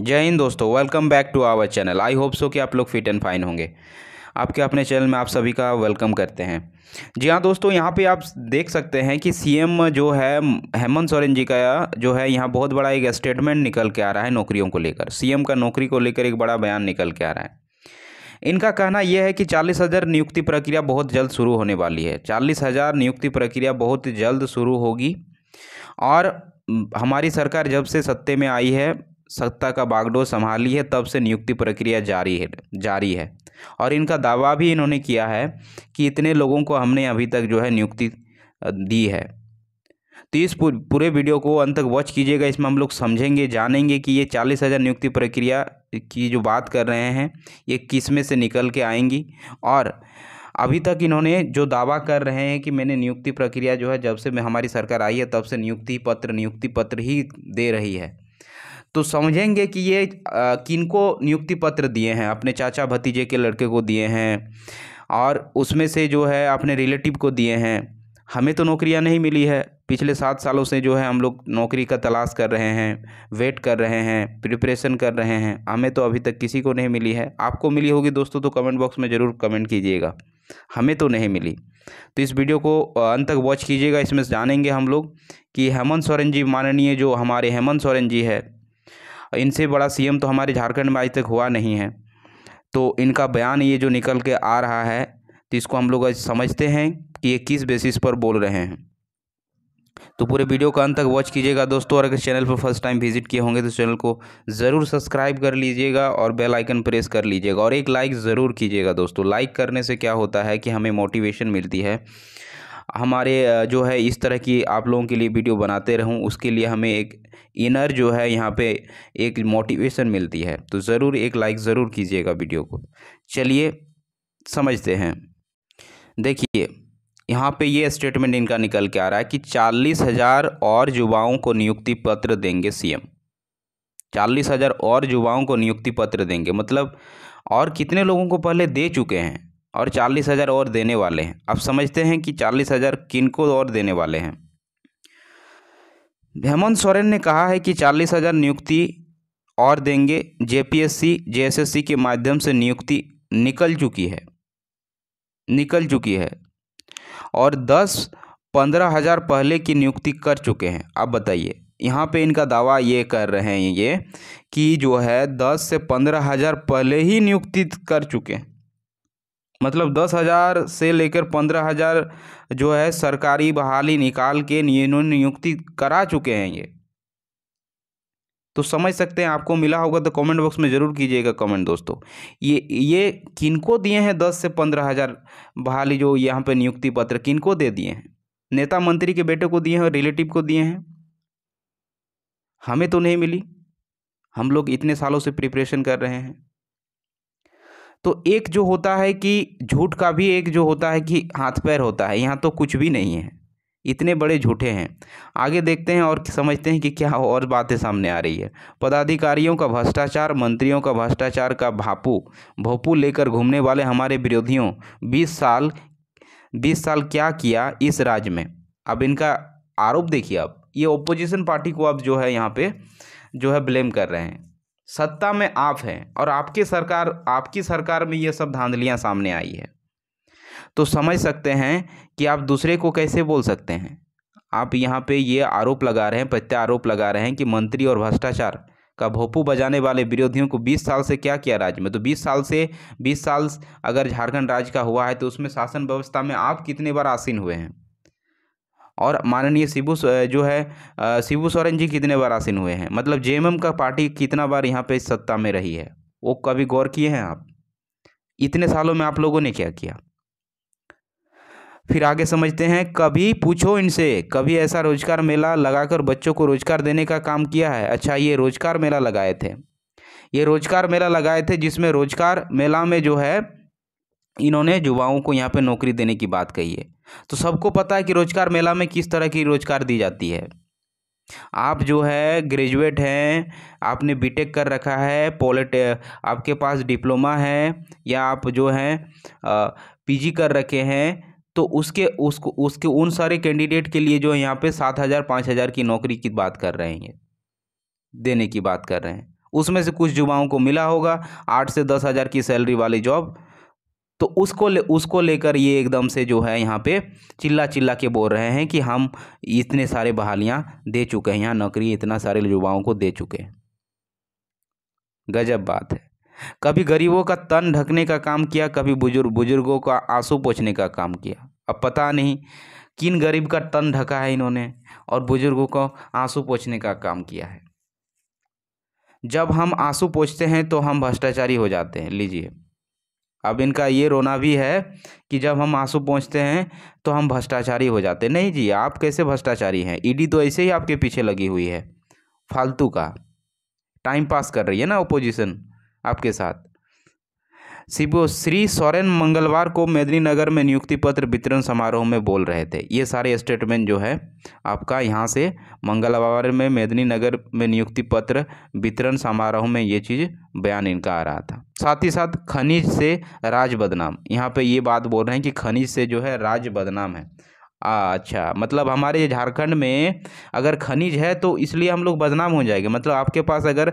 जय हिंद दोस्तों welcome back to our channel I hope so कि आप लोग फिट एंड फाइन होंगे आपके अपने चैनल में आप सभी का वेलकम करते हैं जी हाँ दोस्तों यहाँ पे आप देख सकते हैं कि सीएम जो है हेमंत सोरेन जी का जो है यहाँ बहुत बड़ा एक स्टेटमेंट निकल के आ रहा है नौकरियों को लेकर सीएम का नौकरी को लेकर एक बड़ा बयान निकल के आ रहा है इनका कहना यह है कि चालीस हज़ार नियुक्ति प्रक्रिया बहुत जल्द शुरू होने वाली है चालीस हज़ार नियुक्ति प्रक्रिया बहुत जल्द शुरू होगी और हमारी सरकार जब से सत्ते में आई है सत्ता का बागडोर संभाली है तब से नियुक्ति प्रक्रिया जारी है जारी है और इनका दावा भी इन्होंने किया है कि इतने लोगों को हमने अभी तक जो है नियुक्ति दी है तो इस पूरे वीडियो को अंत तक वॉच कीजिएगा इसमें हम लोग समझेंगे जानेंगे कि ये चालीस हज़ार नियुक्ति प्रक्रिया की जो बात कर रहे हैं ये किस में से निकल के आएंगी और अभी तक इन्होंने जो दावा कर रहे हैं कि मैंने नियुक्ति प्रक्रिया जो है जब से हमारी सरकार आई है तब से नियुक्ति पत्र नियुक्ति पत्र ही दे रही है तो समझेंगे कि ये किनको नियुक्ति पत्र दिए हैं अपने चाचा भतीजे के लड़के को दिए हैं और उसमें से जो है अपने रिलेटिव को दिए हैं हमें तो नौकरियां नहीं मिली है पिछले सात सालों से जो है हम लोग नौकरी का तलाश कर रहे हैं वेट कर रहे हैं प्रिपरेशन कर रहे हैं हमें तो अभी तक किसी को नहीं मिली है आपको मिली होगी दोस्तों तो कमेंट बॉक्स में ज़रूर कमेंट कीजिएगा हमें तो नहीं मिली तो इस वीडियो को अंत तक वॉच कीजिएगा इसमें जानेंगे हम लोग कि हेमंत सोरेन जी माननीय जो हमारे हेमंत सोरेन जी है इनसे बड़ा सीएम तो हमारे झारखंड में आज तक हुआ नहीं है तो इनका बयान ये जो निकल के आ रहा है तो इसको हम लोग समझते हैं कि ये किस बेसिस पर बोल रहे हैं तो पूरे वीडियो का अंत तक वॉच कीजिएगा दोस्तों और अगर चैनल पर फर्स्ट टाइम विजिट किए होंगे तो चैनल को ज़रूर सब्सक्राइब कर लीजिएगा और बेल आइकन प्रेस कर लीजिएगा और एक लाइक ज़रूर कीजिएगा दोस्तों लाइक करने से क्या होता है कि हमें मोटिवेशन मिलती है हमारे जो है इस तरह की आप लोगों के लिए वीडियो बनाते रहूं उसके लिए हमें एक इनर जो है यहाँ पे एक मोटिवेशन मिलती है तो ज़रूर एक लाइक ज़रूर कीजिएगा वीडियो को चलिए समझते हैं देखिए यहाँ पे ये स्टेटमेंट इनका निकल के आ रहा है कि चालीस हज़ार और युवाओं को नियुक्ति पत्र देंगे सीएम चालीस हज़ार और युवाओं को नियुक्ति पत्र देंगे मतलब और कितने लोगों को पहले दे चुके हैं और चालीस हज़ार और देने वाले हैं अब समझते हैं कि चालीस हज़ार किन को और देने वाले हैं हेमंत सोरेन ने कहा है कि चालीस हज़ार नियुक्ति और देंगे जेपीएससी जेएसएससी के माध्यम से नियुक्ति निकल चुकी है निकल चुकी है और दस पंद्रह हज़ार पहले की नियुक्ति कर चुके हैं अब बताइए यहाँ पे इनका दावा ये कर रहे हैं ये कि जो है दस से पंद्रह हज़ार पहले ही नियुक्ति कर चुके हैं मतलब दस हज़ार से लेकर पंद्रह हज़ार जो है सरकारी बहाली निकाल के इन्होंने नियुक्ति करा चुके हैं ये तो समझ सकते हैं आपको मिला होगा तो कमेंट बॉक्स में ज़रूर कीजिएगा कमेंट दोस्तों ये ये किनको दिए हैं दस से पंद्रह हज़ार बहाली जो यहाँ पे नियुक्ति पत्र किनको दे दिए हैं नेता मंत्री के बेटे को दिए हैं और रिलेटिव को दिए हैं हमें तो नहीं मिली हम लोग इतने सालों से प्रिपरेशन कर रहे हैं तो एक जो होता है कि झूठ का भी एक जो होता है कि हाथ पैर होता है यहाँ तो कुछ भी नहीं है इतने बड़े झूठे हैं आगे देखते हैं और समझते हैं कि क्या और बातें सामने आ रही है पदाधिकारियों का भ्रष्टाचार मंत्रियों का भ्रष्टाचार का भापू भोपू लेकर घूमने वाले हमारे विरोधियों बीस साल बीस साल क्या किया इस राज्य में अब इनका आरोप देखिए आप ये ओपोजिशन पार्टी को आप जो है यहाँ पे जो है ब्लेम कर रहे हैं सत्ता में आप हैं और आपकी सरकार आपकी सरकार में ये सब धांधलियाँ सामने आई है तो समझ सकते हैं कि आप दूसरे को कैसे बोल सकते हैं आप यहाँ पे ये आरोप लगा रहे हैं प्रत्यारोप लगा रहे हैं कि मंत्री और भ्रष्टाचार का भोपू बजाने वाले विरोधियों को 20 साल से क्या किया राज्य में तो 20 साल से 20 साल अगर झारखंड राज्य का हुआ है तो उसमें शासन व्यवस्था में आप कितने बार आसीन हुए हैं और माननीय शिबू जो है शिबू सोरेन जी कितने बार आसीन हुए हैं मतलब जे का पार्टी कितना बार यहाँ पे सत्ता में रही है वो कभी गौर किए हैं आप इतने सालों में आप लोगों ने क्या किया फिर आगे समझते हैं कभी पूछो इनसे कभी ऐसा रोजगार मेला लगाकर बच्चों को रोजगार देने का काम किया है अच्छा ये रोजगार मेला लगाए थे ये रोजगार मेला लगाए थे जिसमें रोजगार मेला में जो है इन्होंने युवाओं को यहाँ पे नौकरी देने की बात कही है तो सबको पता है कि रोजगार मेला में किस तरह की रोजगार दी जाती है आप जो है ग्रेजुएट हैं आपने बीटेक कर रखा है पॉलिट आपके पास डिप्लोमा है या आप जो हैं पीजी कर रखे हैं तो उसके उसको उसके उन सारे कैंडिडेट के लिए जो यहाँ पे सात हज़ार पाँच हज़ार की नौकरी की बात कर रहे हैं देने की बात कर रहे हैं उसमें से कुछ युवाओं को मिला होगा आठ से दस हज़ार की सैलरी वाली जॉब तो उसको ले उसको लेकर ये एकदम से जो है यहाँ पे चिल्ला चिल्ला के बोल रहे हैं कि हम इतने सारे बहालियाँ दे चुके हैं यहाँ नौकरी इतना सारे युवाओं को दे चुके हैं गजब बात है कभी गरीबों का तन ढकने का काम किया कभी बुजुर्ग बुजुर्गों का आंसू पोछने का काम किया अब पता नहीं किन गरीब का तन ढका है इन्होंने और बुजुर्गों को आंसू पोछने का काम किया है जब हम आंसू पोछते हैं तो हम भ्रष्टाचारी हो जाते हैं लीजिए अब इनका ये रोना भी है कि जब हम आंसू पहुँचते हैं तो हम भ्रष्टाचारी हो जाते नहीं जी आप कैसे भ्रष्टाचारी हैं ईडी तो ऐसे ही आपके पीछे लगी हुई है फालतू का टाइम पास कर रही है ना ओपोजिशन आपके साथ श्री सोरेन मंगलवार को मेदिनीनगर में नियुक्ति पत्र वितरण समारोह में बोल रहे थे ये सारे स्टेटमेंट जो है आपका यहाँ से मंगलवार में मेदिनीनगर में नियुक्ति पत्र वितरण समारोह में ये चीज़ बयान इनका आ रहा था साथ ही साथ खनिज से राज बदनाम यहाँ पे ये बात बोल रहे हैं कि खनिज से जो है राज बदनाम है अच्छा मतलब हमारे झारखंड में अगर खनिज है तो इसलिए हम लोग बदनाम हो जाएंगे मतलब आपके पास अगर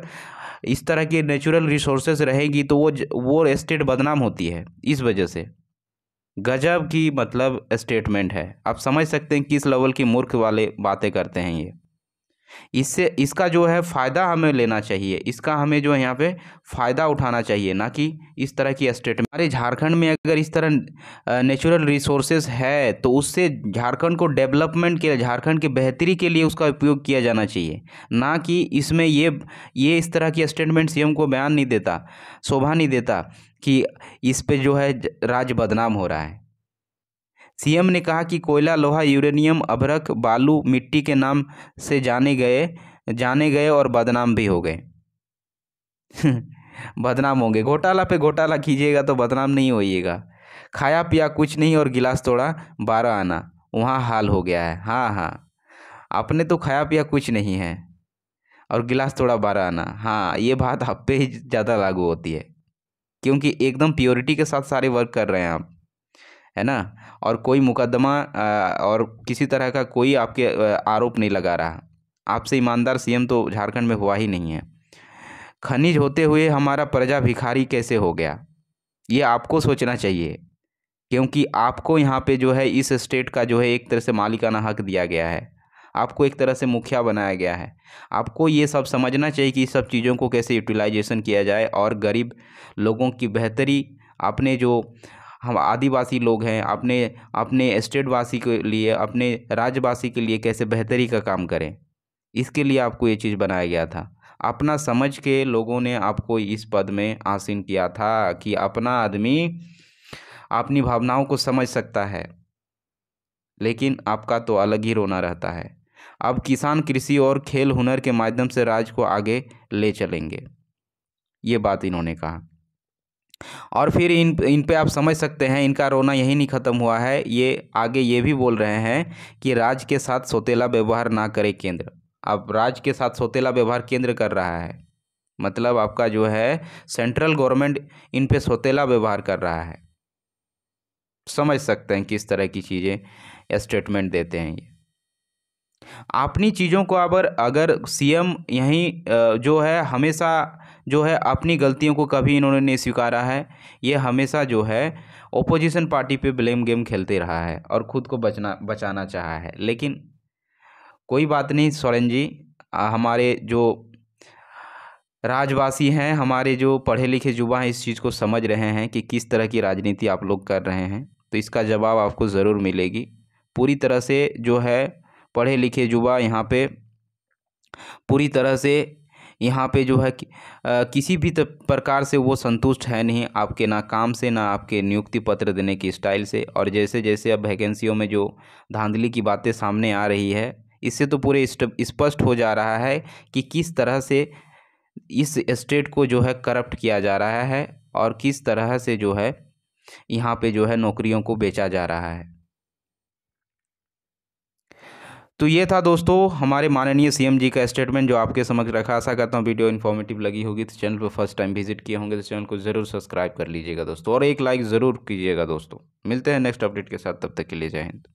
इस तरह की नेचुरल रिसोर्सेस रहेगी तो वो वो स्टेट बदनाम होती है इस वजह से गजब की मतलब स्टेटमेंट है आप समझ सकते हैं किस लेवल की मूर्ख वाले बातें करते हैं ये इससे इसका जो है फ़ायदा हमें लेना चाहिए इसका हमें जो है यहाँ पे फ़ायदा उठाना चाहिए ना कि इस तरह की स्टेट में हमारे झारखंड में अगर इस तरह नेचुरल रिसोर्सेज है तो उससे झारखंड को डेवलपमेंट के झारखंड के बेहतरी के लिए उसका उपयोग किया जाना चाहिए ना कि इसमें ये ये इस तरह की स्टेटमेंट सी को बयान नहीं देता शोभा नहीं देता कि इस पर जो है राज्य बदनाम हो रहा है सीएम ने कहा कि कोयला लोहा यूरेनियम अभरक बालू मिट्टी के नाम से जाने गए जाने गए और बदनाम भी हो गए बदनाम होंगे घोटाला पे घोटाला कीजिएगा तो बदनाम नहीं होइएगा खाया पिया कुछ नहीं और गिलास तोड़ा बारह आना वहाँ हाल हो गया है हाँ हाँ आपने तो खाया पिया कुछ नहीं है और गिलास थोड़ा बारह आना हाँ ये बात आप पे ही ज़्यादा लागू होती है क्योंकि एकदम प्योरिटी के साथ सारे वर्क कर रहे हैं आप है ना और कोई मुकदमा और किसी तरह का कोई आपके आरोप नहीं लगा रहा आपसे ईमानदार सीएम तो झारखंड में हुआ ही नहीं है खनिज होते हुए हमारा प्रजा भिखारी कैसे हो गया ये आपको सोचना चाहिए क्योंकि आपको यहाँ पे जो है इस स्टेट का जो है एक तरह से मालिकाना हक दिया गया है आपको एक तरह से मुखिया बनाया गया है आपको ये सब समझना चाहिए कि सब चीज़ों को कैसे यूटिलाइजेशन किया जाए और गरीब लोगों की बेहतरी अपने जो हम आदिवासी लोग हैं अपने अपने स्टेटवासी के लिए अपने राज्यवासी के लिए कैसे बेहतरी का काम करें इसके लिए आपको ये चीज़ बनाया गया था अपना समझ के लोगों ने आपको इस पद में आसीन किया था कि अपना आदमी अपनी भावनाओं को समझ सकता है लेकिन आपका तो अलग ही रोना रहता है अब किसान कृषि और खेल हुनर के माध्यम से राज्य को आगे ले चलेंगे ये बात इन्होंने कहा और फिर इन इन पे आप समझ सकते हैं इनका रोना यही नहीं ख़त्म हुआ है ये आगे ये भी बोल रहे हैं कि राज्य के साथ सोतेला व्यवहार ना करे केंद्र अब राज के साथ सौतेला व्यवहार केंद्र कर रहा है मतलब आपका जो है सेंट्रल गवर्नमेंट इन पे सौतेला व्यवहार कर रहा है समझ सकते हैं किस तरह की चीज़ें स्टेटमेंट देते हैं ये अपनी चीज़ों को अगर अगर सीएम यहीं जो है हमेशा जो है अपनी गलतियों को कभी इन्होंने नहीं स्वीकारा है ये हमेशा जो है ओपोजिशन पार्टी पे ब्लेम गेम खेलते रहा है और खुद को बचना बचाना चाहा है लेकिन कोई बात नहीं सोरेन जी हमारे जो राजवासी हैं हमारे जो पढ़े लिखे युवा हैं इस चीज़ को समझ रहे हैं कि किस तरह की राजनीति आप लोग कर रहे हैं तो इसका जवाब आपको ज़रूर मिलेगी पूरी तरह से जो है पढ़े लिखे युवा यहाँ पे पूरी तरह से यहाँ पे जो है कि, आ, किसी भी प्रकार से वो संतुष्ट है नहीं आपके ना काम से ना आपके नियुक्ति पत्र देने की स्टाइल से और जैसे जैसे अब वैकेंसियों में जो धांधली की बातें सामने आ रही है इससे तो पूरे स्पष्ट हो जा रहा है कि किस तरह से इस स्टेट को जो है करप्ट किया जा रहा है और किस तरह से जो है यहाँ पे जो है नौकरियों को बेचा जा रहा है तो ये था दोस्तों हमारे माननीय सीएम जी का स्टेटमेंट जो आपके समझ रखा आशा करता हूँ वीडियो इन्फॉर्मेटिव लगी होगी तो चैनल पर फर्स्ट टाइम विजिट किए होंगे तो चैनल को जरूर सब्सक्राइब कर लीजिएगा दोस्तों और एक लाइक ज़रूर कीजिएगा दोस्तों मिलते हैं नेक्स्ट अपडेट के साथ तब तक के लिए जय हिंद